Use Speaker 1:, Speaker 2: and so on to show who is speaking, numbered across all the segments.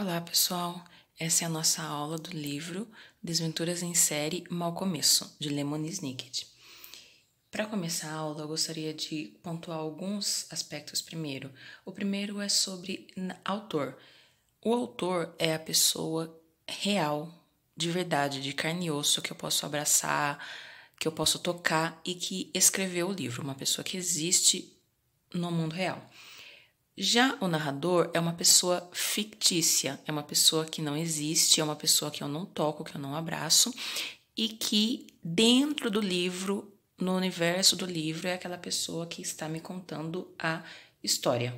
Speaker 1: Olá, pessoal! Essa é a nossa aula do livro Desventuras em Série Mal Começo, de Lemon Snicket. Para começar a aula, eu gostaria de pontuar alguns aspectos primeiro. O primeiro é sobre autor. O autor é a pessoa real, de verdade, de carne e osso, que eu posso abraçar, que eu posso tocar e que escreveu o livro, uma pessoa que existe no mundo real. Já o narrador é uma pessoa fictícia, é uma pessoa que não existe, é uma pessoa que eu não toco, que eu não abraço e que dentro do livro, no universo do livro, é aquela pessoa que está me contando a história.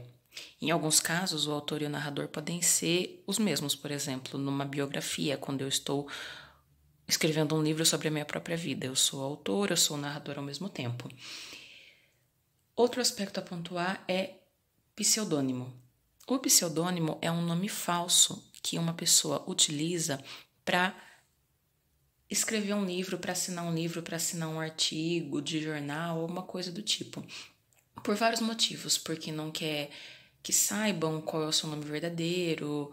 Speaker 1: Em alguns casos, o autor e o narrador podem ser os mesmos, por exemplo, numa biografia, quando eu estou escrevendo um livro sobre a minha própria vida. Eu sou autor, eu sou narrador ao mesmo tempo. Outro aspecto a pontuar é Pseudônimo. O pseudônimo é um nome falso que uma pessoa utiliza para escrever um livro, para assinar um livro, para assinar um artigo de jornal alguma coisa do tipo. Por vários motivos, porque não quer que saibam qual é o seu nome verdadeiro.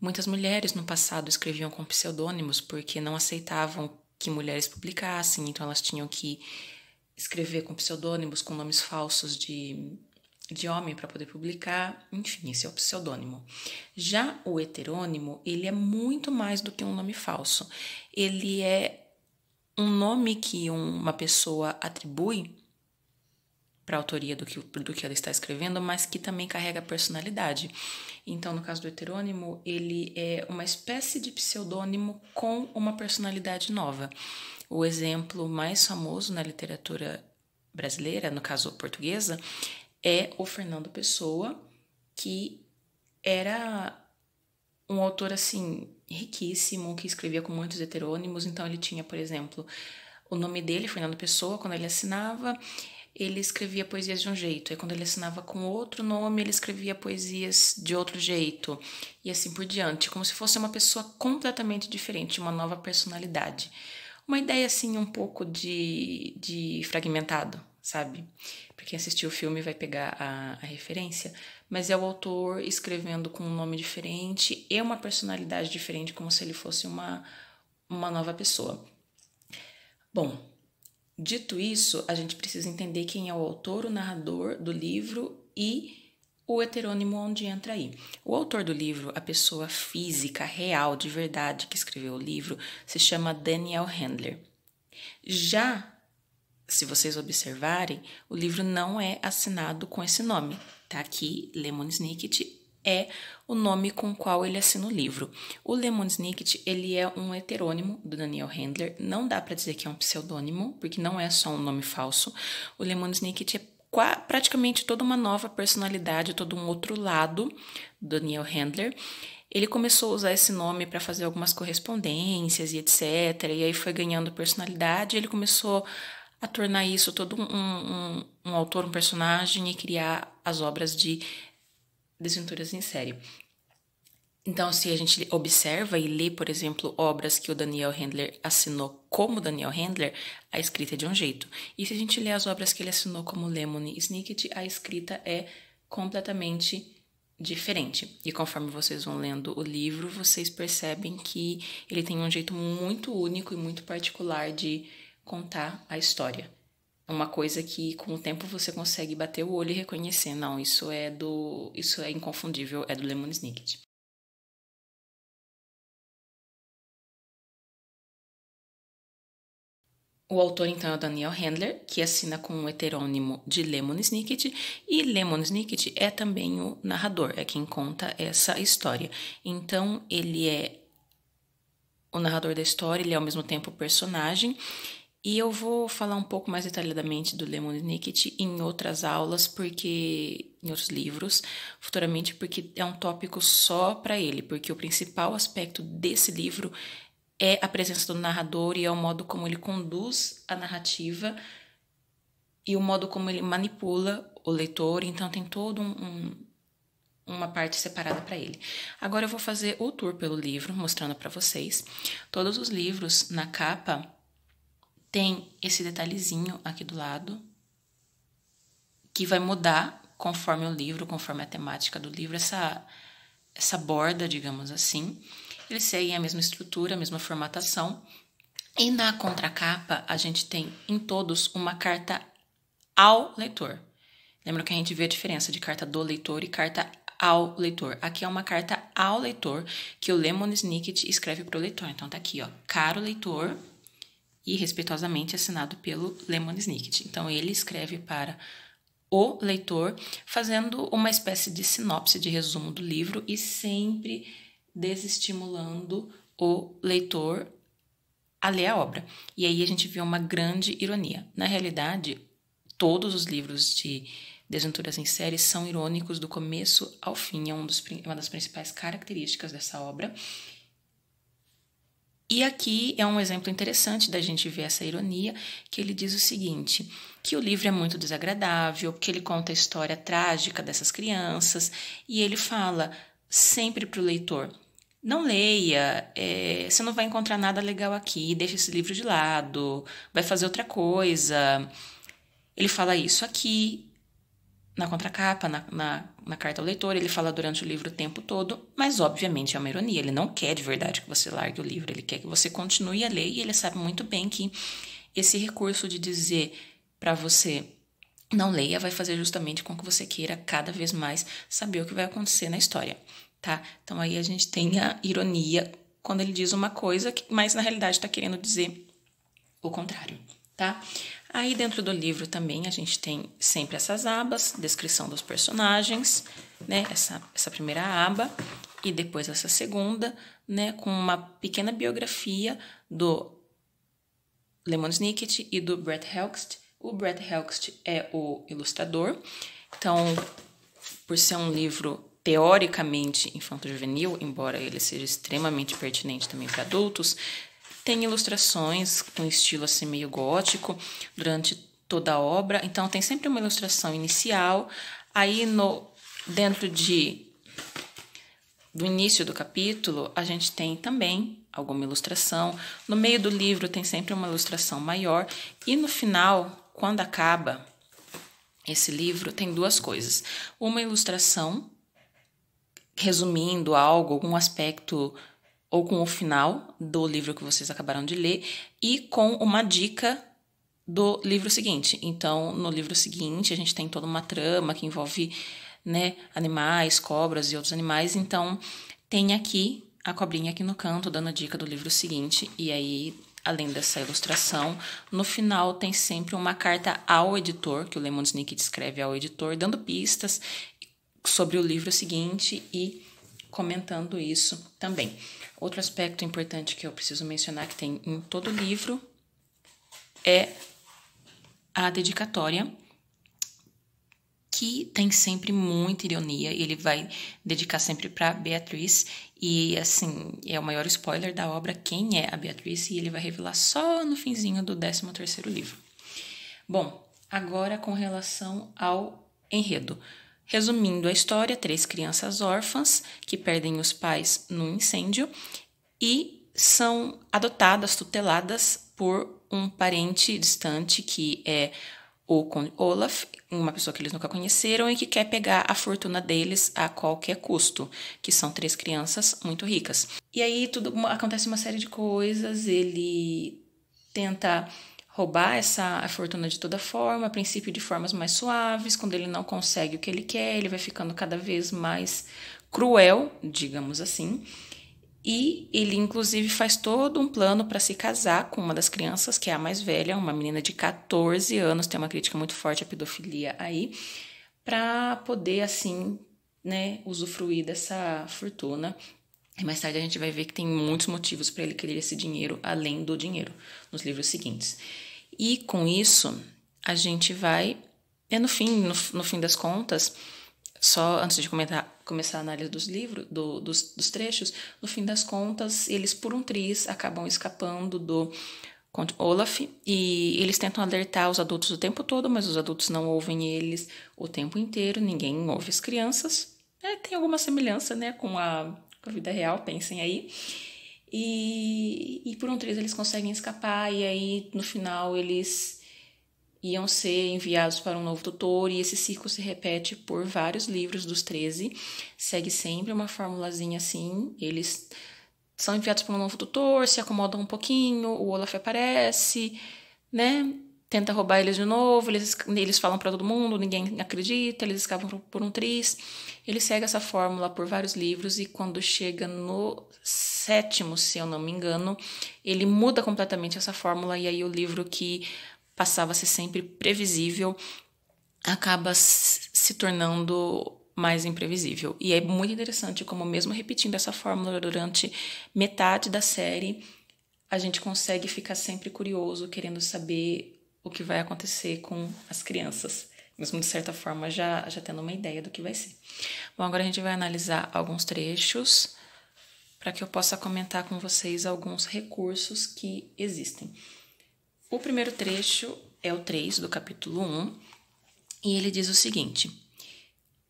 Speaker 1: Muitas mulheres no passado escreviam com pseudônimos porque não aceitavam que mulheres publicassem, então elas tinham que escrever com pseudônimos, com nomes falsos de de homem para poder publicar, enfim, esse é o pseudônimo. Já o heterônimo, ele é muito mais do que um nome falso. Ele é um nome que uma pessoa atribui para a autoria do que, do que ela está escrevendo, mas que também carrega personalidade. Então, no caso do heterônimo, ele é uma espécie de pseudônimo com uma personalidade nova. O exemplo mais famoso na literatura brasileira, no caso portuguesa, é o Fernando Pessoa, que era um autor assim riquíssimo, que escrevia com muitos heterônimos, então ele tinha, por exemplo, o nome dele, Fernando Pessoa, quando ele assinava, ele escrevia poesias de um jeito, e quando ele assinava com outro nome, ele escrevia poesias de outro jeito, e assim por diante, como se fosse uma pessoa completamente diferente, uma nova personalidade. Uma ideia assim um pouco de, de fragmentado, sabe? para quem assistiu o filme vai pegar a, a, referência, mas é o autor escrevendo com um nome diferente e uma personalidade diferente, como se ele fosse uma, uma nova pessoa. Bom, dito isso, a gente precisa entender quem é o autor, o narrador do livro e o heterônimo onde entra aí. O autor do livro, a pessoa física, real, de verdade, que escreveu o livro, se chama Daniel Handler. Já se vocês observarem, o livro não é assinado com esse nome. Tá aqui, Lemon Snicket é o nome com o qual ele assina o livro. O Lemon Snicket, ele é um heterônimo do Daniel Handler, não dá para dizer que é um pseudônimo, porque não é só um nome falso. O Lemon Snicket é praticamente toda uma nova personalidade, todo um outro lado do Daniel Handler. Ele começou a usar esse nome para fazer algumas correspondências e etc. E aí foi ganhando personalidade. Ele começou a tornar isso todo um, um, um autor, um personagem e criar as obras de desventuras em série. Então, se a gente observa e lê, por exemplo, obras que o Daniel Handler assinou como Daniel Handler, a escrita é de um jeito. E se a gente lê as obras que ele assinou como Lemony Snicket, a escrita é completamente diferente. E conforme vocês vão lendo o livro, vocês percebem que ele tem um jeito muito único e muito particular de contar a história. É uma coisa que com o tempo você consegue bater o olho e reconhecer, não, isso é do, isso é inconfundível, é do Lemon Snicket. O autor, então, é o Daniel Handler, que assina com o heterônimo de Lemon Snicket, e Lemon Snicket é também o narrador, é quem conta essa história. Então, ele é o narrador da história, ele é ao mesmo tempo o personagem, e eu vou falar um pouco mais detalhadamente do Lemon Snicket em outras aulas, porque em outros livros, futuramente, porque é um tópico só para ele, porque o principal aspecto desse livro é a presença do narrador e é o modo como ele conduz a narrativa e o modo como ele manipula o leitor, então tem todo um, um uma parte separada para ele. Agora eu vou fazer o tour pelo livro, mostrando para vocês. Todos os livros na capa tem esse detalhezinho aqui do lado, que vai mudar conforme o livro, conforme a temática do livro, essa, essa borda, digamos assim. Eles seguem a mesma estrutura, a mesma formatação. E na contracapa, a gente tem em todos uma carta ao leitor. Lembra que a gente vê a diferença de carta do leitor e carta ao leitor. Aqui é uma carta ao leitor que o Lemon Snicket escreve para o leitor. Então tá aqui, ó. Caro leitor, e respeitosamente assinado pelo Lemon Snicket. Então ele escreve para o leitor, fazendo uma espécie de sinopse de resumo do livro e sempre desestimulando o leitor a ler a obra. E aí a gente vê uma grande ironia. Na realidade, todos os livros de Desventuras em Série são irônicos do começo ao fim, é um dos, é uma das principais características dessa obra. E aqui é um exemplo interessante da gente ver essa ironia, que ele diz o seguinte: que o livro é muito desagradável, que ele conta a história trágica dessas crianças, e ele fala sempre para o leitor: não leia, é, você não vai encontrar nada legal aqui, deixa esse livro de lado, vai fazer outra coisa. Ele fala isso aqui, na contracapa, na, na na carta ao leitor, ele fala durante o livro o tempo todo, mas obviamente é uma ironia, ele não quer de verdade que você largue o livro, ele quer que você continue a ler e ele sabe muito bem que esse recurso de dizer para você não leia vai fazer justamente com que você queira cada vez mais saber o que vai acontecer na história, tá? Então aí a gente tem a ironia quando ele diz uma coisa, mas na realidade está querendo dizer o contrário, tá? Aí dentro do livro também a gente tem sempre essas abas, descrição dos personagens, né? Essa, essa primeira aba e depois essa segunda, né? Com uma pequena biografia do Lemon Snicket e do Brett Helgst. O Brett Helgst é o ilustrador, então por ser um livro teoricamente infanto-juvenil, embora ele seja extremamente pertinente também para adultos, tem ilustrações com estilo assim meio gótico durante toda a obra. Então tem sempre uma ilustração inicial. Aí no dentro de do início do capítulo, a gente tem também alguma ilustração. No meio do livro tem sempre uma ilustração maior e no final, quando acaba esse livro, tem duas coisas. Uma ilustração resumindo algo, algum aspecto ou com o final do livro que vocês acabaram de ler e com uma dica do livro seguinte. Então, no livro seguinte, a gente tem toda uma trama que envolve né, animais, cobras e outros animais. Então, tem aqui a cobrinha aqui no canto dando a dica do livro seguinte. E aí, além dessa ilustração, no final tem sempre uma carta ao editor, que o Lemon Snicket descreve ao editor, dando pistas sobre o livro seguinte e comentando isso também. Outro aspecto importante que eu preciso mencionar que tem em todo o livro é a dedicatória, que tem sempre muita ironia, ele vai dedicar sempre para Beatriz e assim, é o maior spoiler da obra quem é a Beatriz e ele vai revelar só no finzinho do 13 terceiro livro. Bom, agora com relação ao enredo. Resumindo a história, três crianças órfãs que perdem os pais no incêndio e são adotadas, tuteladas por um parente distante que é o Olaf, uma pessoa que eles nunca conheceram e que quer pegar a fortuna deles a qualquer custo, que são três crianças muito ricas. E aí tudo acontece uma série de coisas, ele tenta roubar essa fortuna de toda forma, a princípio de formas mais suaves, quando ele não consegue o que ele quer, ele vai ficando cada vez mais cruel, digamos assim. E ele, inclusive, faz todo um plano para se casar com uma das crianças, que é a mais velha, uma menina de 14 anos, tem uma crítica muito forte à pedofilia aí, para poder, assim, né, usufruir dessa fortuna mais tarde a gente vai ver que tem muitos motivos para ele querer esse dinheiro além do dinheiro nos livros seguintes. E com isso a gente vai, é no fim, no, no fim das contas, só antes de comentar, começar a análise dos livros, do, dos, dos, trechos, no fim das contas eles por um triz acabam escapando do Olaf e eles tentam alertar os adultos o tempo todo, mas os adultos não ouvem eles o tempo inteiro, ninguém ouve as crianças. É, tem alguma semelhança, né, com a com a vida real, pensem aí. E, e por um treze eles conseguem escapar, e aí no final eles iam ser enviados para um novo tutor, e esse ciclo se repete por vários livros dos 13. Segue sempre uma formulazinha assim, eles são enviados para um novo tutor, se acomodam um pouquinho, o Olaf aparece, né? tenta roubar eles de novo, eles, eles falam para todo mundo, ninguém acredita, eles escavam por um triz. Ele segue essa fórmula por vários livros e quando chega no sétimo, se eu não me engano, ele muda completamente essa fórmula e aí o livro que passava a ser sempre previsível acaba se tornando mais imprevisível. E é muito interessante como mesmo repetindo essa fórmula durante metade da série, a gente consegue ficar sempre curioso, querendo saber o que vai acontecer com as crianças, mesmo de certa forma já, já tendo uma ideia do que vai ser. Bom, agora a gente vai analisar alguns trechos para que eu possa comentar com vocês alguns recursos que existem. O primeiro trecho é o 3 do capítulo 1 e ele diz o seguinte.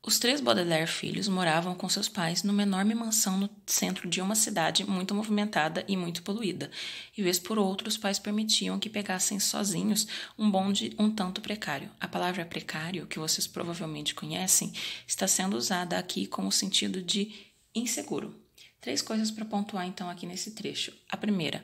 Speaker 1: Os três Baudelaire filhos moravam com seus pais numa enorme mansão no centro de uma cidade muito movimentada e muito poluída, e vez por outra os pais permitiam que pegassem sozinhos um bonde um tanto precário. A palavra precário, que vocês provavelmente conhecem, está sendo usada aqui com o sentido de inseguro. Três coisas para pontuar então aqui nesse trecho. A primeira,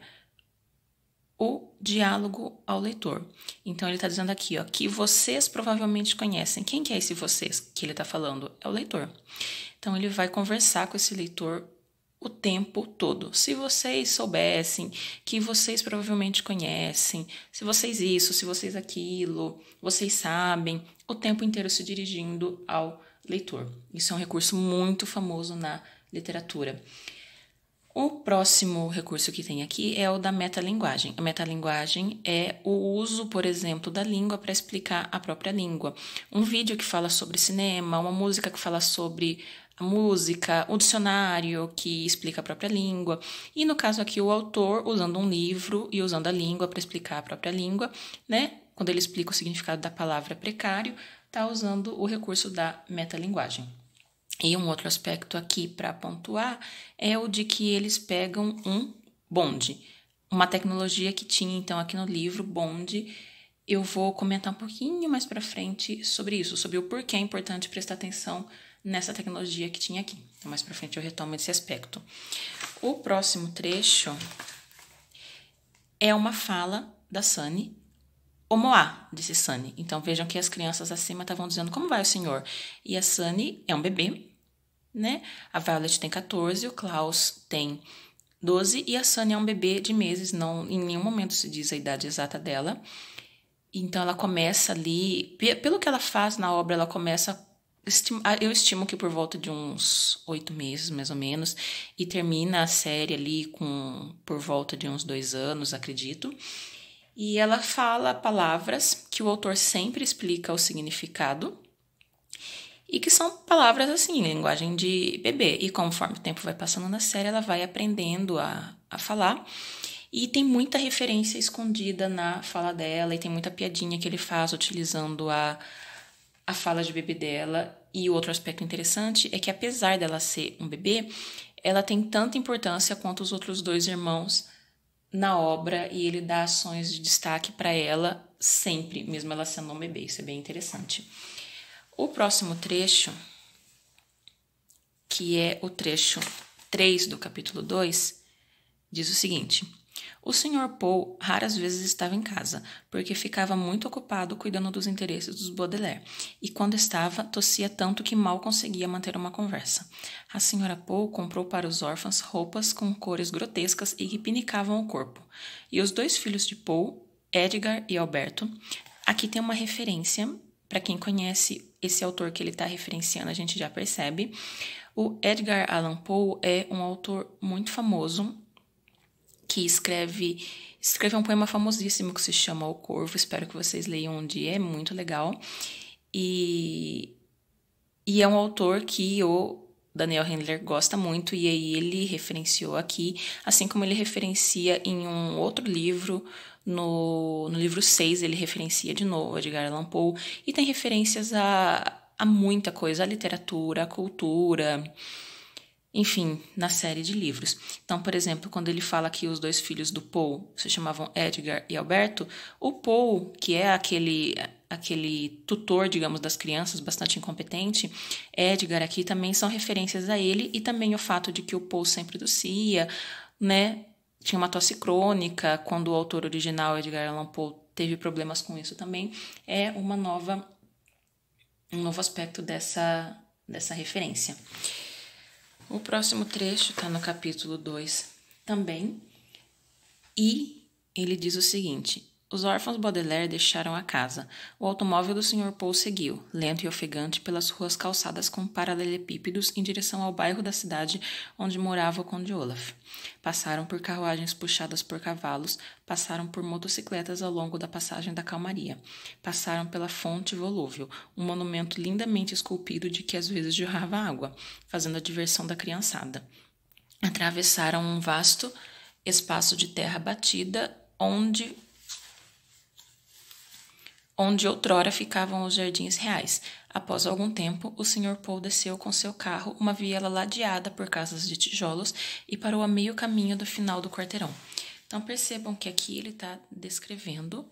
Speaker 1: o diálogo ao leitor. Então ele está dizendo aqui, ó, que vocês provavelmente conhecem. Quem que é esse vocês que ele está falando? É o leitor. Então ele vai conversar com esse leitor o tempo todo. Se vocês soubessem, que vocês provavelmente conhecem, se vocês isso, se vocês aquilo, vocês sabem, o tempo inteiro se dirigindo ao leitor. Isso é um recurso muito famoso na literatura. O próximo recurso que tem aqui é o da metalinguagem. A metalinguagem é o uso, por exemplo, da língua para explicar a própria língua. Um vídeo que fala sobre cinema, uma música que fala sobre a música, um dicionário que explica a própria língua. E no caso aqui, o autor usando um livro e usando a língua para explicar a própria língua, né? Quando ele explica o significado da palavra precário, está usando o recurso da metalinguagem. E um outro aspecto aqui para pontuar é o de que eles pegam um bonde, uma tecnologia que tinha então aqui no livro bonde. Eu vou comentar um pouquinho mais para frente sobre isso, sobre o porquê é importante prestar atenção nessa tecnologia que tinha aqui. Então, mais para frente eu retomo esse aspecto. O próximo trecho é uma fala da Sunny Omoá, disse Sunny. Então vejam que as crianças acima estavam dizendo como vai o senhor. E a Sunny é um bebê, né? A Violet tem 14, o Klaus tem 12 e a Sunny é um bebê de meses, não em nenhum momento se diz a idade exata dela. Então ela começa ali, pelo que ela faz na obra, ela começa eu estimo que por volta de uns oito meses, mais ou menos, e termina a série ali com por volta de uns dois anos, acredito e ela fala palavras que o autor sempre explica o significado e que são palavras assim, linguagem de bebê. E conforme o tempo vai passando na série, ela vai aprendendo a, a falar. E tem muita referência escondida na fala dela, e tem muita piadinha que ele faz utilizando a, a fala de bebê dela. E outro aspecto interessante é que, apesar dela ser um bebê, ela tem tanta importância quanto os outros dois irmãos na obra e ele dá ações de destaque para ela sempre, mesmo ela sendo um bebê. Isso é bem interessante. O próximo trecho, que é o trecho 3 do capítulo 2, diz o seguinte. O Sr. Poe raras vezes estava em casa, porque ficava muito ocupado cuidando dos interesses dos Baudelaire, e quando estava, tossia tanto que mal conseguia manter uma conversa. A Sra. Poe comprou para os órfãos roupas com cores grotescas e que pinicavam o corpo. E os dois filhos de Poe, Edgar e Alberto, aqui tem uma referência para quem conhece esse autor que ele está referenciando, a gente já percebe. O Edgar Allan Poe é um autor muito famoso que escreve escreve um poema famosíssimo que se chama O Corvo. Espero que vocês leiam um dia, é muito legal. E, e é um autor que o Daniel Handler gosta muito, e aí ele referenciou aqui, assim como ele referencia em um outro livro, no, no livro 6, ele referencia de novo Edgar Allan Poe, e tem referências a, a muita coisa, a literatura, a cultura enfim, na série de livros. Então, por exemplo, quando ele fala que os dois filhos do Paul se chamavam Edgar e Alberto, o Paul, que é aquele aquele tutor, digamos, das crianças, bastante incompetente, Edgar aqui também são referências a ele e também o fato de que o Paul sempre tossia, né? Tinha uma tosse crônica, quando o autor original Edgar Allan Poe teve problemas com isso também, é uma nova um novo aspecto dessa dessa referência. O próximo trecho está no capítulo 2 também, e ele diz o seguinte: os órfãos Baudelaire deixaram a casa. O automóvel do Sr. Paul seguiu, lento e ofegante, pelas ruas calçadas com paralelepípedos em direção ao bairro da cidade onde morava o Conde Olaf. Passaram por carruagens puxadas por cavalos, passaram por motocicletas ao longo da passagem da calmaria. Passaram pela fonte volúvel, um monumento lindamente esculpido de que às vezes jorrava água, fazendo a diversão da criançada. Atravessaram um vasto espaço de terra batida onde onde outrora ficavam os jardins reais. Após algum tempo, o Sr. Paul desceu com seu carro uma viela ladeada por casas de tijolos e parou a meio caminho do final do quarteirão. Então percebam que aqui ele está descrevendo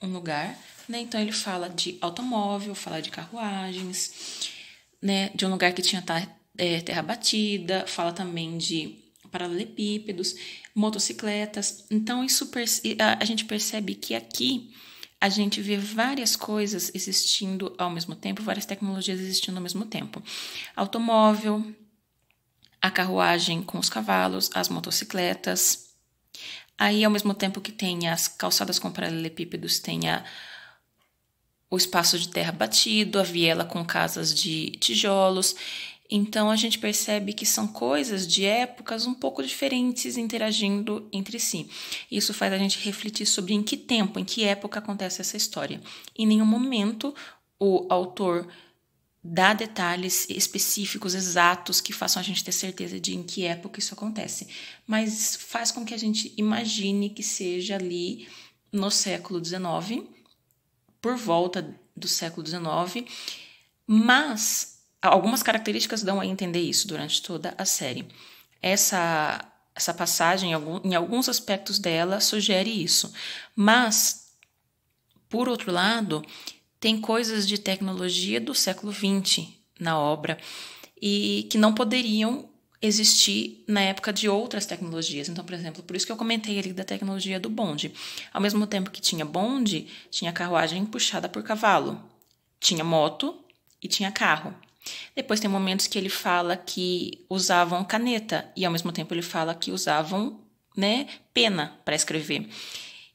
Speaker 1: um lugar, né? Então ele fala de automóvel, fala de carruagens, né? De um lugar que tinha é, terra batida, fala também de paralelepípedos, motocicletas. Então isso a gente percebe que aqui a gente vê várias coisas existindo ao mesmo tempo, várias tecnologias existindo ao mesmo tempo. Automóvel, a carruagem com os cavalos, as motocicletas. Aí, ao mesmo tempo que tem as calçadas com paralelepípedos, tem a, o espaço de terra batido, a viela com casas de tijolos. Então a gente percebe que são coisas de épocas um pouco diferentes interagindo entre si. Isso faz a gente refletir sobre em que tempo, em que época acontece essa história. Em nenhum momento o autor dá detalhes específicos, exatos, que façam a gente ter certeza de em que época isso acontece, mas faz com que a gente imagine que seja ali no século XIX, por volta do século XIX, mas algumas características dão a entender isso durante toda a série. Essa, essa passagem, em, em alguns aspectos dela, sugere isso. Mas, por outro lado, tem coisas de tecnologia do século XX na obra e que não poderiam existir na época de outras tecnologias. Então, por exemplo, por isso que eu comentei ali da tecnologia do bonde. Ao mesmo tempo que tinha bonde, tinha carruagem puxada por cavalo, tinha moto e tinha carro. Depois tem momentos que ele fala que usavam caneta e ao mesmo tempo ele fala que usavam, né, pena para escrever.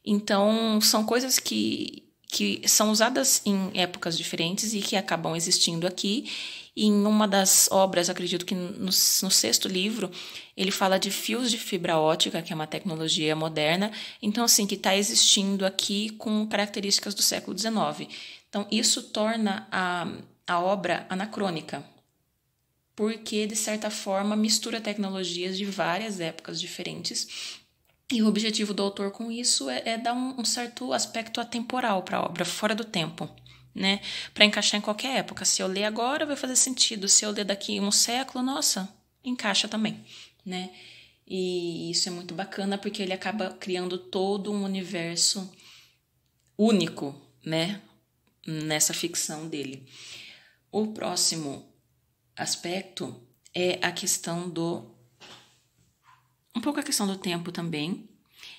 Speaker 1: Então, são coisas que que são usadas em épocas diferentes e que acabam existindo aqui. Em uma das obras, acredito que no, no, sexto livro, ele fala de fios de fibra ótica, que é uma tecnologia moderna, então, assim, que está existindo aqui com características do século XIX. Então, isso torna a, a obra anacrônica, porque de certa forma mistura tecnologias de várias épocas diferentes. E o objetivo do autor com isso é, é dar um, um certo aspecto atemporal para a obra, fora do tempo. Né, para encaixar em qualquer época. Se eu ler agora, vai fazer sentido. Se eu ler daqui um século, nossa, encaixa também, né? E isso é muito bacana porque ele acaba criando todo um universo único, né, nessa ficção dele. O próximo aspecto é a questão do. um pouco a questão do tempo também.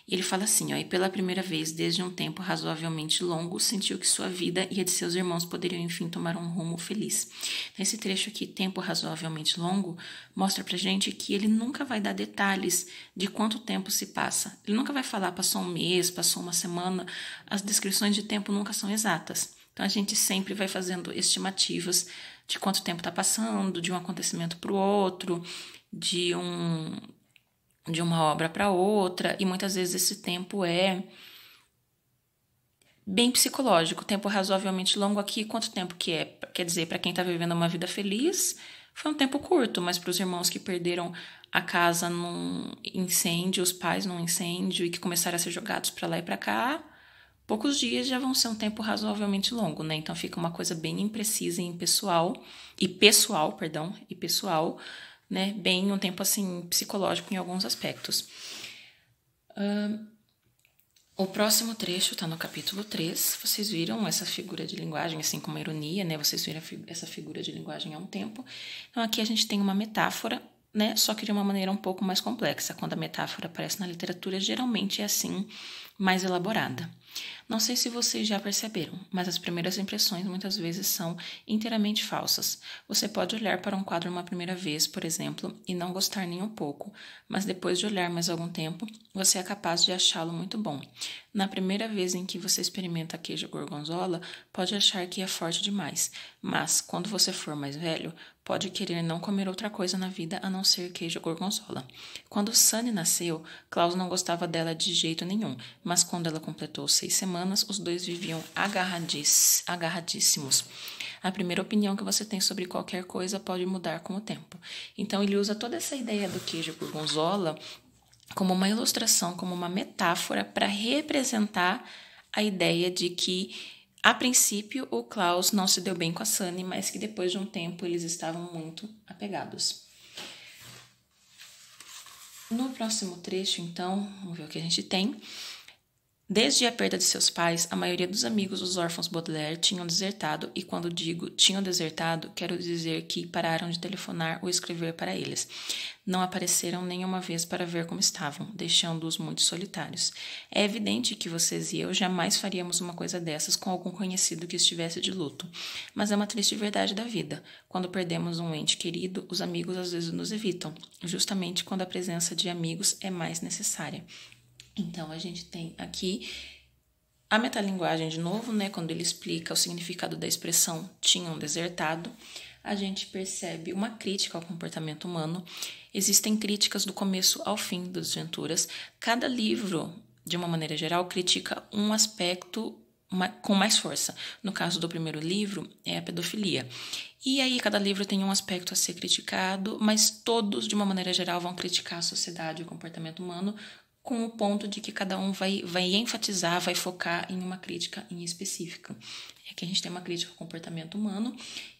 Speaker 1: Ele fala assim: ó, e pela primeira vez, desde um tempo razoavelmente longo, sentiu que sua vida e a de seus irmãos poderiam enfim tomar um rumo feliz. Nesse então, trecho aqui, tempo razoavelmente longo, mostra pra gente que ele nunca vai dar detalhes de quanto tempo se passa. Ele nunca vai falar passou um mês, passou uma semana. As descrições de tempo nunca são exatas. Então a gente sempre vai fazendo estimativas de quanto tempo está passando, de um acontecimento para o outro, de um de uma obra para outra, e muitas vezes esse tempo é bem psicológico, tempo razoavelmente longo aqui, quanto tempo que é? Quer dizer, para quem está vivendo uma vida feliz, foi um tempo curto, mas para os irmãos que perderam a casa num incêndio, os pais num incêndio e que começaram a ser jogados para lá e para cá, Poucos dias já vão ser um tempo razoavelmente longo, né? Então fica uma coisa bem imprecisa e impessoal, e pessoal, perdão, e pessoal, né? Bem um tempo assim psicológico em alguns aspectos. Uh, o próximo trecho está no capítulo 3. Vocês viram essa figura de linguagem, assim como a ironia, né? Vocês viram essa figura de linguagem há um tempo. Então aqui a gente tem uma metáfora, né? Só que de uma maneira um pouco mais complexa. Quando a metáfora aparece na literatura, geralmente é assim, mais elaborada. Não sei se vocês já perceberam, mas as primeiras impressões muitas vezes são inteiramente falsas. Você pode olhar para um quadro uma primeira vez, por exemplo, e não gostar nem um pouco, mas depois de olhar mais algum tempo, você é capaz de achá-lo muito bom. Na primeira vez em que você experimenta queijo gorgonzola, pode achar que é forte demais, mas quando você for mais velho, pode querer não comer outra coisa na vida a não ser queijo gorgonzola. Quando Sunny nasceu, Klaus não gostava dela de jeito nenhum, mas quando ela completou seis semanas, os dois viviam agarradis, agarradíssimos. A primeira opinião que você tem sobre qualquer coisa pode mudar com o tempo. Então ele usa toda essa ideia do queijo gorgonzola como uma ilustração, como uma metáfora para representar a ideia de que a princípio, o Klaus não se deu bem com a Sunny, mas que depois de um tempo eles estavam muito apegados. No próximo trecho, então, vamos ver o que a gente tem. Desde a perda de seus pais, a maioria dos amigos dos órfãos Baudelaire tinham desertado, e quando digo tinham desertado, quero dizer que pararam de telefonar ou escrever para eles. Não apareceram nenhuma vez para ver como estavam, deixando-os muito solitários. É evidente que vocês e eu jamais faríamos uma coisa dessas com algum conhecido que estivesse de luto, mas é uma triste verdade da vida. Quando perdemos um ente querido, os amigos às vezes nos evitam, justamente quando a presença de amigos é mais necessária. Então a gente tem aqui a metalinguagem de novo, né, quando ele explica o significado da expressão tinham desertado, a gente percebe uma crítica ao comportamento humano. Existem críticas do começo ao fim das aventuras Cada livro, de uma maneira geral, critica um aspecto com mais força. No caso do primeiro livro, é a pedofilia. E aí, cada livro tem um aspecto a ser criticado, mas todos, de uma maneira geral, vão criticar a sociedade e o comportamento humano com o ponto de que cada um vai, vai enfatizar, vai focar em uma crítica em específica. É que a gente tem uma crítica ao comportamento humano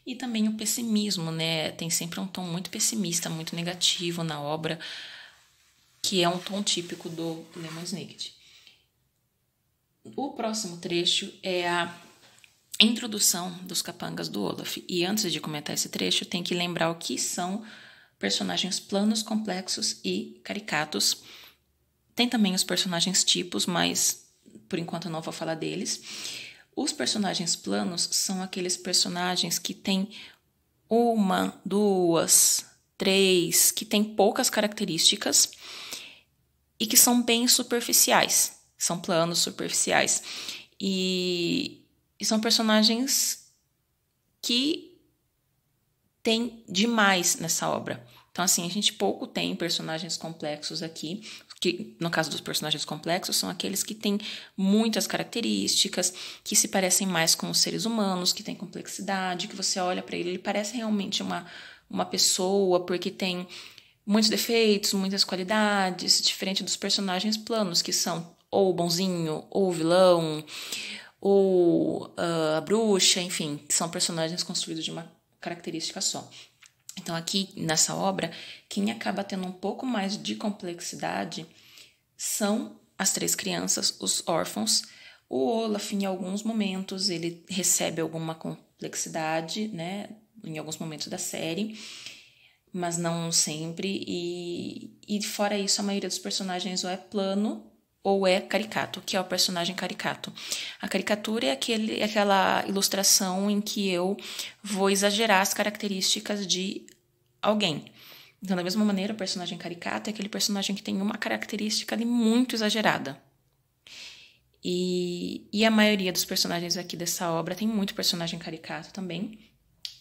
Speaker 1: e também o pessimismo, né? Tem sempre um tom muito pessimista, muito negativo na obra, que é um tom típico do Lemonsnicket. O próximo trecho é a introdução dos capangas do Olaf. E antes de comentar esse trecho, tem que lembrar o que são personagens planos, complexos e caricatos tem também os personagens tipos, mas por enquanto eu não vou falar deles. Os personagens planos são aqueles personagens que têm uma, duas, três, que têm poucas características e que são bem superficiais. São planos superficiais. E, e são personagens que têm demais nessa obra. Então, assim, a gente pouco tem personagens complexos aqui que no caso dos personagens complexos são aqueles que têm muitas características, que se parecem mais com os seres humanos, que têm complexidade, que você olha para ele, ele parece realmente uma, uma pessoa, porque tem muitos defeitos, muitas qualidades, diferente dos personagens planos, que são ou bonzinho, ou vilão, ou uh, a bruxa, enfim, são personagens construídos de uma característica só. Então, aqui nessa obra, quem acaba tendo um pouco mais de complexidade são as três crianças, os órfãos. O Olaf, em alguns momentos, ele recebe alguma complexidade, né? Em alguns momentos da série, mas não sempre. E, e fora isso, a maioria dos personagens ou é plano ou é caricato, que é o personagem caricato. A caricatura é aquele, é aquela ilustração em que eu vou exagerar as características de alguém. Então, da mesma maneira, o personagem caricato é aquele personagem que tem uma característica ali muito exagerada. E, e a maioria dos personagens aqui dessa obra tem muito personagem caricato também.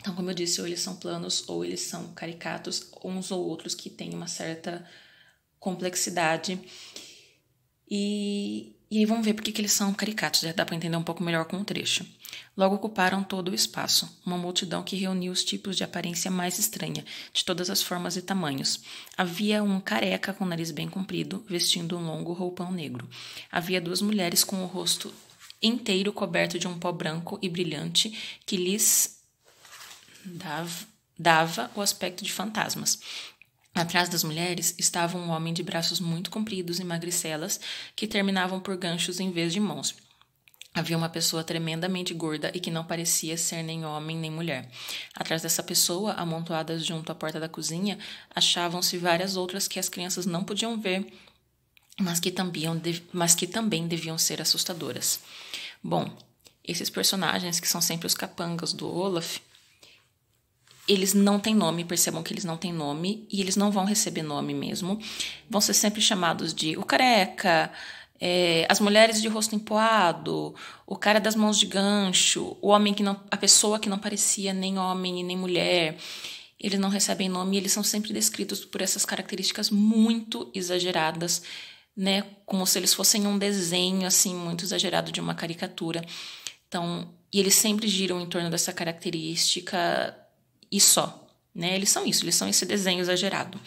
Speaker 1: Então, como eu disse, ou eles são planos ou eles são caricatos, uns ou outros que têm uma certa complexidade. E, e aí vamos ver por que eles são caricatos, já né? dá para entender um pouco melhor com o trecho. Logo ocuparam todo o espaço, uma multidão que reuniu os tipos de aparência mais estranha, de todas as formas e tamanhos. Havia um careca com o nariz bem comprido, vestindo um longo roupão negro. Havia duas mulheres com o rosto inteiro coberto de um pó branco e brilhante que lhes dava, dava o aspecto de fantasmas. Atrás das mulheres estava um homem de braços muito compridos e magricelas que terminavam por ganchos em vez de mãos. Havia uma pessoa tremendamente gorda e que não parecia ser nem homem nem mulher. Atrás dessa pessoa, amontoadas junto à porta da cozinha, achavam-se várias outras que as crianças não podiam ver, mas que, tambiam, mas que também deviam ser assustadoras. Bom, esses personagens, que são sempre os capangas do Olaf, eles não têm nome, percebam que eles não têm nome e eles não vão receber nome mesmo. Vão ser sempre chamados de o careca, é, as mulheres de rosto empoado, o cara das mãos de gancho, o homem que não, a pessoa que não parecia nem homem e nem mulher. Eles não recebem nome e eles são sempre descritos por essas características muito exageradas, né? Como se eles fossem um desenho assim muito exagerado de uma caricatura. Então, e eles sempre giram em torno dessa característica e só. Né? Eles são isso, eles são esse desenho exagerado.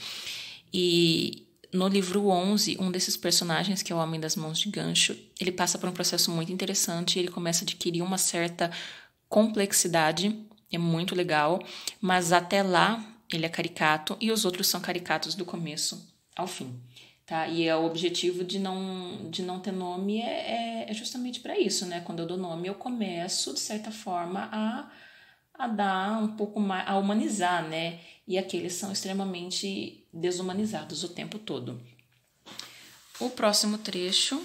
Speaker 1: E no livro 11, um desses personagens, que é o Homem das Mãos de Gancho, ele passa por um processo muito interessante, ele começa a adquirir uma certa complexidade, é muito legal, mas até lá ele é caricato e os outros são caricatos do começo ao fim. Tá? E é o objetivo de não, de não ter nome é, é, é justamente para isso, né? Quando eu dou nome, eu começo, de certa forma, a a dar um pouco mais, a humanizar, né? E aqueles são extremamente desumanizados o tempo todo. O próximo trecho.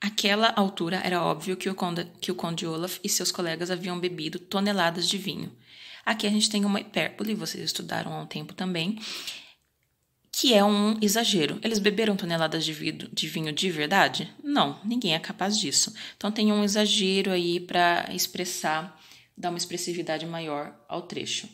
Speaker 1: Aquela altura era óbvio que o, conde, que o Conde Olaf e seus colegas haviam bebido toneladas de vinho. Aqui a gente tem uma hipérbole, vocês estudaram há um tempo também, que é um exagero. Eles beberam toneladas de, vidro, de vinho de verdade? Não, ninguém é capaz disso. Então tem um exagero aí para expressar, dar uma expressividade maior ao trecho.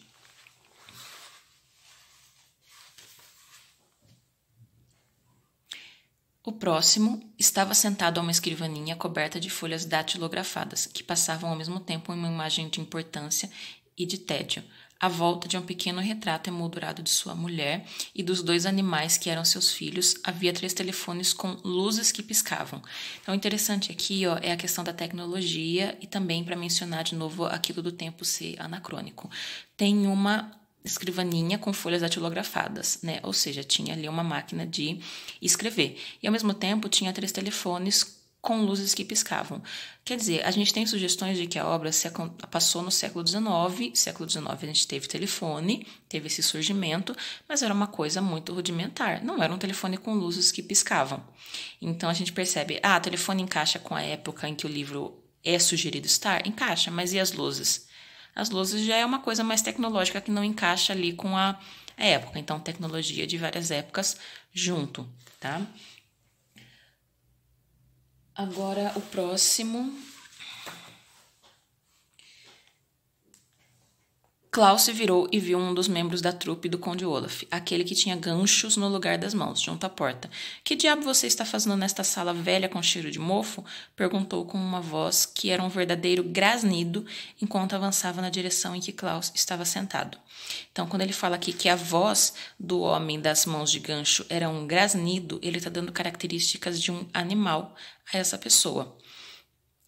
Speaker 1: O próximo estava sentado a uma escrivaninha coberta de folhas datilografadas, que passavam ao mesmo tempo uma imagem de importância e de tédio à volta de um pequeno retrato emoldurado de sua mulher e dos dois animais que eram seus filhos, havia três telefones com luzes que piscavam. Então, interessante aqui ó, é a questão da tecnologia e também para mencionar de novo aquilo do tempo ser anacrônico. Tem uma escrivaninha com folhas datilografadas, né? Ou seja, tinha ali uma máquina de escrever. E ao mesmo tempo tinha três telefones com luzes que piscavam. Quer dizer, a gente tem sugestões de que a obra passou no século XIX. Século XIX a gente teve telefone, teve esse surgimento, mas era uma coisa muito rudimentar. Não era um telefone com luzes que piscavam. Então a gente percebe, ah, o telefone encaixa com a época em que o livro é sugerido estar, encaixa, mas e as luzes? As luzes já é uma coisa mais tecnológica que não encaixa ali com a época. Então tecnologia de várias épocas junto, tá? Agora o próximo Klaus se virou e viu um dos membros da trupe do Conde Olaf, aquele que tinha ganchos no lugar das mãos, junto à porta. Que diabo você está fazendo nesta sala velha com cheiro de mofo? perguntou com uma voz que era um verdadeiro grasnido enquanto avançava na direção em que Klaus estava sentado. Então, quando ele fala aqui que a voz do homem das mãos de gancho era um grasnido, ele está dando características de um animal a essa pessoa.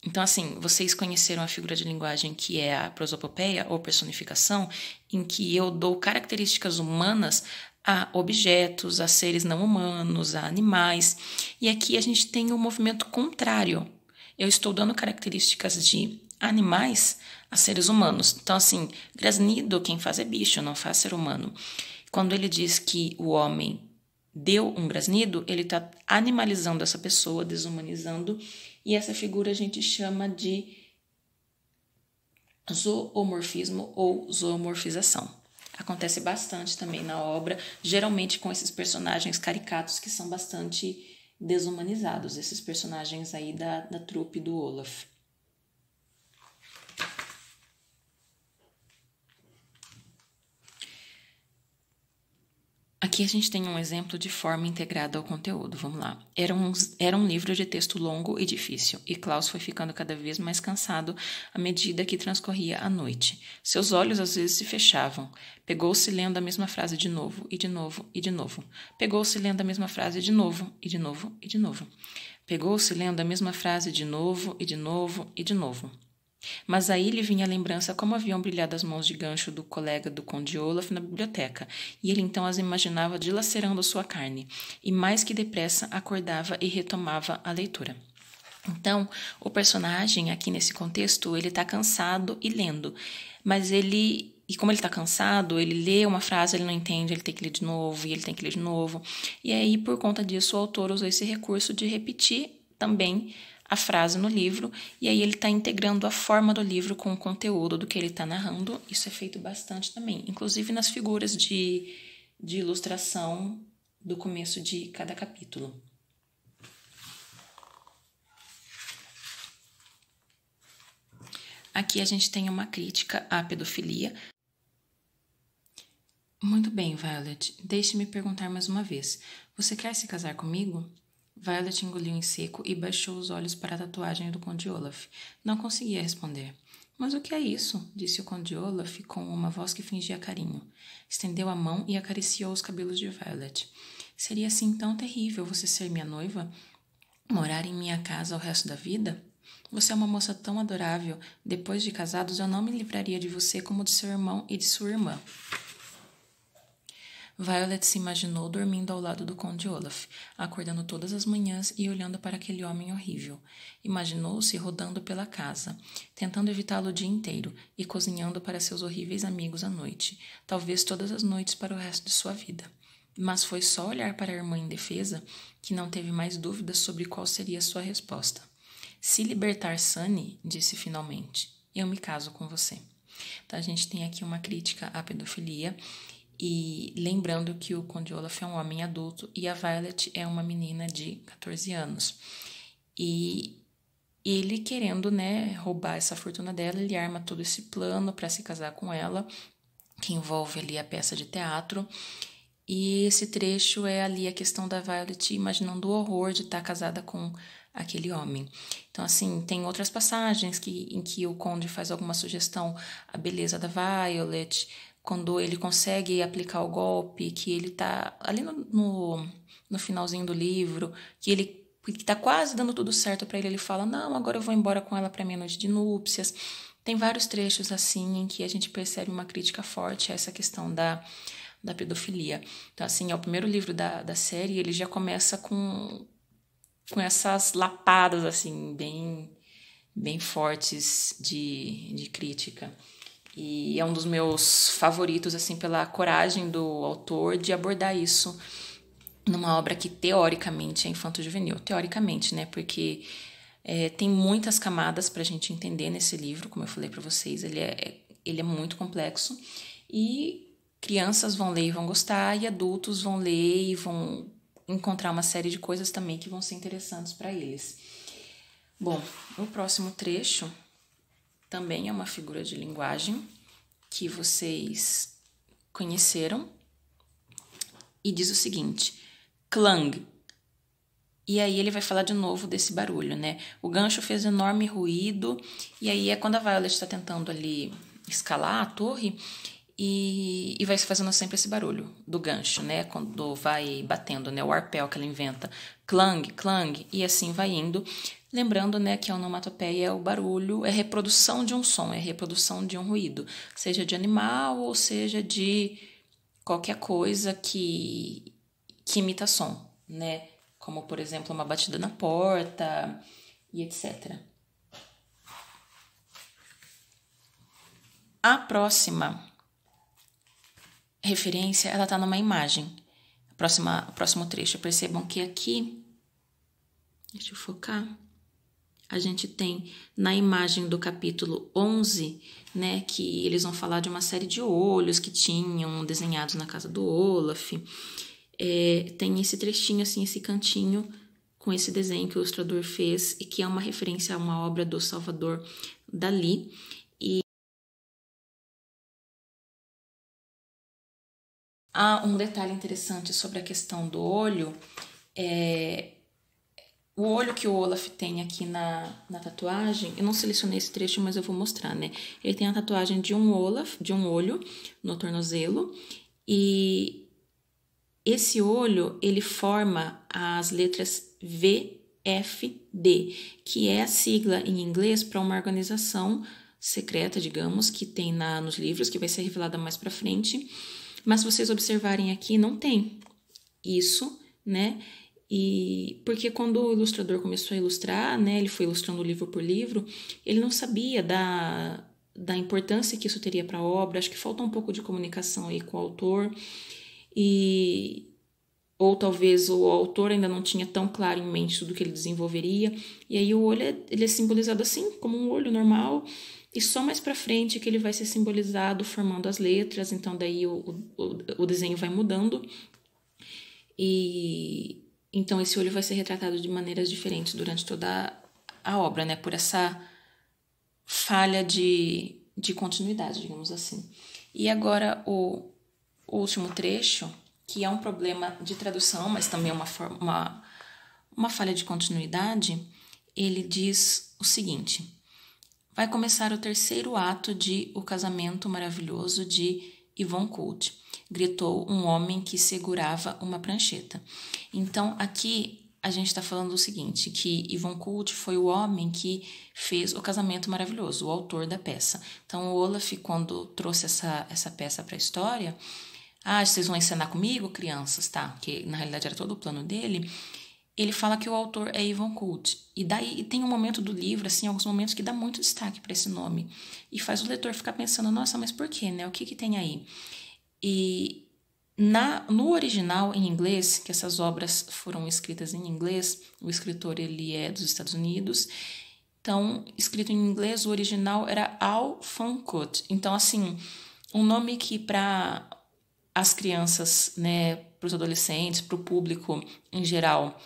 Speaker 1: Então, assim, vocês conheceram a figura de linguagem que é a prosopopeia ou personificação, em que eu dou características humanas a objetos, a seres não humanos, a animais. E aqui a gente tem o um movimento contrário. Eu estou dando características de animais a seres humanos. Então, assim, Grasnido, quem faz é bicho, não faz ser humano. Quando ele diz que o homem deu um grasnido, ele está animalizando essa pessoa, desumanizando e essa figura a gente chama de zoomorfismo ou zoomorfização. Acontece bastante também na obra, geralmente com esses personagens caricatos que são bastante desumanizados, esses personagens aí da, da trupe do Olaf. Aqui a gente tem um exemplo de forma integrada ao conteúdo. Vamos lá. Era um, era um livro de texto longo e difícil, e Klaus foi ficando cada vez mais cansado à medida que transcorria a noite. Seus olhos às vezes se fechavam. Pegou-se lendo a mesma frase de novo, e de novo, e de novo. Pegou-se lendo a mesma frase de novo, e de novo, e de novo. Pegou-se lendo a mesma frase de novo, e de novo, e de novo. Mas aí lhe vinha a lembrança como haviam brilhado as mãos de gancho do colega do conde Olaf na biblioteca, e ele então as imaginava dilacerando sua carne, e mais que depressa acordava e retomava a leitura. Então, o personagem aqui nesse contexto, ele está cansado e lendo, mas ele e como ele está cansado, ele lê uma frase, ele não entende, ele tem que ler de novo, e ele tem que ler de novo. E aí, por conta disso, o autor usou esse recurso de repetir também a frase no livro e aí ele está integrando a forma do livro com o conteúdo do que ele está narrando. Isso é feito bastante também, inclusive nas figuras de, de ilustração do começo de cada capítulo. Aqui a gente tem uma crítica à pedofilia. Muito bem, Violet. Deixe-me perguntar mais uma vez. Você quer se casar comigo? Violet engoliu em seco e baixou os olhos para a tatuagem do Conde Olaf. Não conseguia responder. Mas o que é isso? disse o Conde Olaf com uma voz que fingia carinho. Estendeu a mão e acariciou os cabelos de Violet. Seria assim tão terrível você ser minha noiva? Morar em minha casa o resto da vida? Você é uma moça tão adorável. Depois de casados, eu não me livraria de você como de seu irmão e de sua irmã. Violet se imaginou dormindo ao lado do Conde Olaf, acordando todas as manhãs e olhando para aquele homem horrível. Imaginou-se rodando pela casa, tentando evitá-lo o dia inteiro e cozinhando para seus horríveis amigos à noite, talvez todas as noites para o resto de sua vida. Mas foi só olhar para a irmã indefesa que não teve mais dúvidas sobre qual seria sua resposta. Se libertar Sunny, disse finalmente, eu me caso com você. Então, tá, a gente tem aqui uma crítica à pedofilia e lembrando que o Conde Olaf é um homem adulto e a Violet é uma menina de 14 anos. E ele querendo, né, roubar essa fortuna dela, ele arma todo esse plano para se casar com ela, que envolve ali a peça de teatro. E esse trecho é ali a questão da Violet imaginando o horror de estar tá casada com aquele homem. Então, assim, tem outras passagens que, em que o Conde faz alguma sugestão à beleza da Violet, quando ele consegue aplicar o golpe, que ele tá ali no, no, no finalzinho do livro, que ele que tá quase dando tudo certo para ele, ele fala: "Não, agora eu vou embora com ela para minha noite de núpcias". Tem vários trechos assim em que a gente percebe uma crítica forte a essa questão da da pedofilia. Então, assim, é o primeiro livro da, da série, ele já começa com com essas lapadas assim bem bem fortes de, de crítica. E é um dos meus favoritos, assim, pela coragem do autor de abordar isso numa obra que teoricamente é infanto-juvenil. Teoricamente, né? Porque é, tem muitas camadas para a gente entender nesse livro, como eu falei para vocês, ele é, é, ele é muito complexo. E crianças vão ler e vão gostar, e adultos vão ler e vão encontrar uma série de coisas também que vão ser interessantes para eles. Bom, o próximo trecho também é uma figura de linguagem que vocês conheceram e diz o seguinte: clang. E aí ele vai falar de novo desse barulho, né? O gancho fez enorme ruído e aí é quando a Violet está tentando ali escalar a torre e, e vai se fazendo sempre esse barulho do gancho, né? Quando vai batendo, né? O arpel que ela inventa, clang, clang, e assim vai indo. Lembrando, né, que a onomatopeia é o barulho, é reprodução de um som, é reprodução de um ruído, seja de animal ou seja de qualquer coisa que, que imita som, né? Como, por exemplo, uma batida na porta e etc. A próxima referência, ela está numa imagem. Próxima, próximo trecho. Percebam que aqui, deixa eu focar, a gente tem na imagem do capítulo 11, né, que eles vão falar de uma série de olhos que tinham desenhados na casa do Olaf. É, tem esse trechinho, assim, esse cantinho com esse desenho que o ilustrador fez e que é uma referência a uma obra do Salvador Dali. Há ah, um detalhe interessante sobre a questão do olho é o olho que o Olaf tem aqui na, na tatuagem. Eu não selecionei esse trecho, mas eu vou mostrar, né? Ele tem a tatuagem de um Olaf, de um olho no tornozelo e esse olho ele forma as letras VFD, que é a sigla em inglês para uma organização secreta, digamos, que tem na, nos livros, que vai ser revelada mais para frente mas se vocês observarem aqui, não tem isso, né? E porque quando o ilustrador começou a ilustrar, né, ele foi ilustrando livro por livro, ele não sabia da, da importância que isso teria para a obra. Acho que falta um pouco de comunicação aí com o autor. E ou talvez o autor ainda não tinha tão claro em mente tudo que ele desenvolveria. E aí o olho é, ele é simbolizado assim, como um olho normal, e só mais para frente que ele vai ser simbolizado formando as letras, então daí o, o, o desenho vai mudando. E então esse olho vai ser retratado de maneiras diferentes durante toda a obra, né? Por essa falha de, de continuidade, digamos assim. E agora o, o último trecho, que é um problema de tradução, mas também é uma, uma, uma falha de continuidade, ele diz o seguinte vai começar o terceiro ato de O Casamento Maravilhoso de Yvonne Coult, gritou um homem que segurava uma prancheta. Então, aqui a gente está falando o seguinte, que Yvonne Coult foi o homem que fez O Casamento Maravilhoso, o autor da peça. Então, o Olaf, quando trouxe essa, essa peça para a história... Ah, vocês vão encenar comigo, crianças, tá? Que na realidade era todo o plano dele ele fala que o autor é Ivan Kult. E daí e tem um momento do livro, assim, alguns momentos que dá muito destaque para esse nome. E faz o leitor ficar pensando, nossa, mas por quê, né? O que, que tem aí? E na, no original, em inglês, que essas obras foram escritas em inglês, o escritor ele é dos Estados Unidos, então, escrito em inglês, o original era Al Fancourt. Então, assim, um nome que para as crianças, né, para os adolescentes, para o público em geral,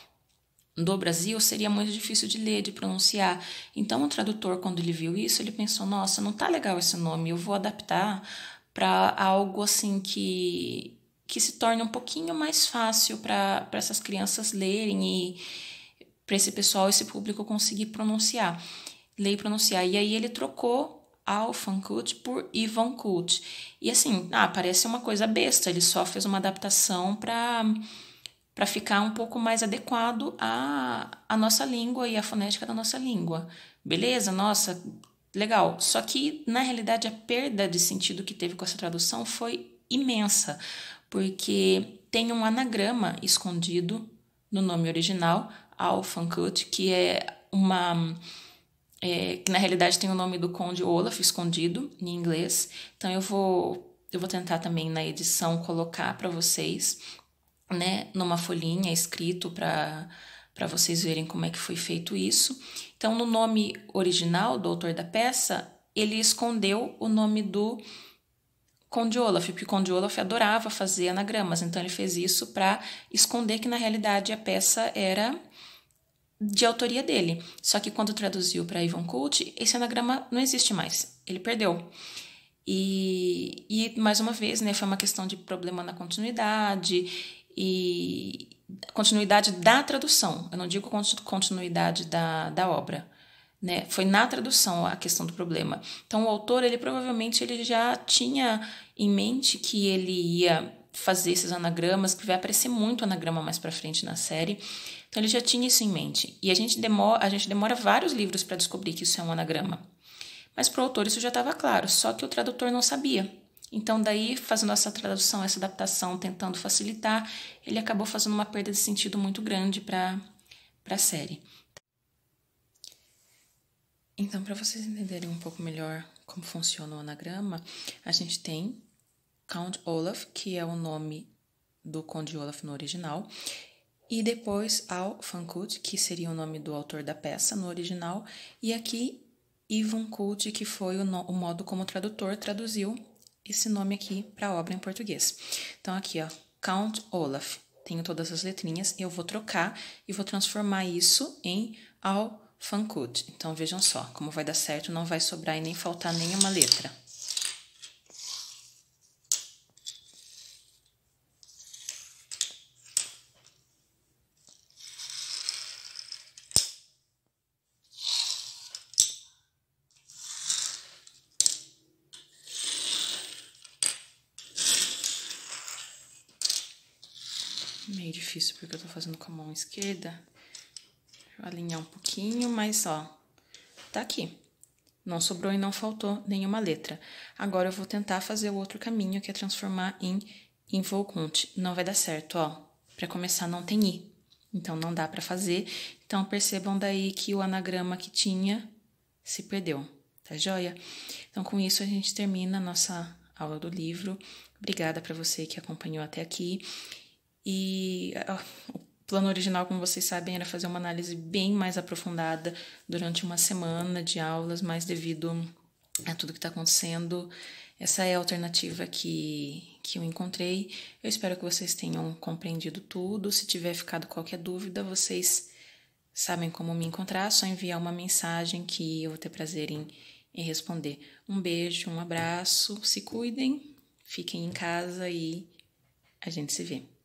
Speaker 1: do Brasil seria muito difícil de ler, de pronunciar. Então o tradutor, quando ele viu isso, ele pensou: nossa, não tá legal esse nome, eu vou adaptar para algo assim que que se torne um pouquinho mais fácil para essas crianças lerem e para esse pessoal, esse público conseguir pronunciar, ler e pronunciar. E aí ele trocou Kut por Ivan Kut. E assim, ah, parece uma coisa besta, ele só fez uma adaptação para para ficar um pouco mais adequado à, à nossa língua e à fonética da nossa língua. Beleza? Nossa, legal. Só que, na realidade, a perda de sentido que teve com essa tradução foi imensa, porque tem um anagrama escondido no nome original, Alfankut, que é uma. É, que na realidade tem o nome do Conde Olaf escondido em inglês. Então eu vou, eu vou tentar também na edição colocar para vocês né, numa folhinha escrito para para vocês verem como é que foi feito isso. Então, no nome original do autor da peça, ele escondeu o nome do Conde Olaf, porque o Conde Olaf adorava fazer anagramas, então ele fez isso para esconder que na realidade a peça era de autoria dele. Só que quando traduziu para Ivan Kult, esse anagrama não existe mais, ele perdeu. E, e mais uma vez, né, foi uma questão de problema na continuidade e continuidade da tradução. Eu não digo continuidade da, da obra. Né? Foi na tradução a questão do problema. Então o autor, ele provavelmente ele já tinha em mente que ele ia fazer esses anagramas, que vai aparecer muito anagrama mais para frente na série. Então ele já tinha isso em mente. E a gente demora, a gente demora vários livros para descobrir que isso é um anagrama. Mas para o autor isso já estava claro, só que o tradutor não sabia. Então, daí, fazendo essa tradução, essa adaptação, tentando facilitar, ele acabou fazendo uma perda de sentido muito grande para a série. Então, para vocês entenderem um pouco melhor como funciona o anagrama, a gente tem Count Olaf, que é o nome do Conde Olaf no original, e depois Al Fancut, que seria o nome do autor da peça no original, e aqui Ivan Kult, que foi o, no, o modo como o tradutor traduziu esse nome aqui para a obra em português. Então, aqui, ó, Count Olaf. Tenho todas as letrinhas eu vou trocar e vou transformar isso em Al Então, vejam só como vai dar certo, não vai sobrar e nem faltar nenhuma letra. meio difícil porque eu tô fazendo com a mão esquerda. Deixa eu alinhar um pouquinho, mas ó, tá aqui. Não sobrou e não faltou nenhuma letra. Agora eu vou tentar fazer o outro caminho, que é transformar em involcante. Não vai dar certo, ó. Para começar não tem i. Então não dá para fazer. Então percebam daí que o anagrama que tinha se perdeu, tá joia? Então com isso a gente termina a nossa aula do livro. Obrigada para você que acompanhou até aqui e ah, o plano original, como vocês sabem, era fazer uma análise bem mais aprofundada durante uma semana de aulas, mas devido a tudo que está acontecendo, essa é a alternativa que, que eu encontrei. Eu espero que vocês tenham compreendido tudo. Se tiver ficado qualquer dúvida, vocês sabem como me encontrar, só enviar uma mensagem que eu vou ter prazer em, em responder. Um beijo, um abraço, se cuidem, fiquem em casa e a gente se vê.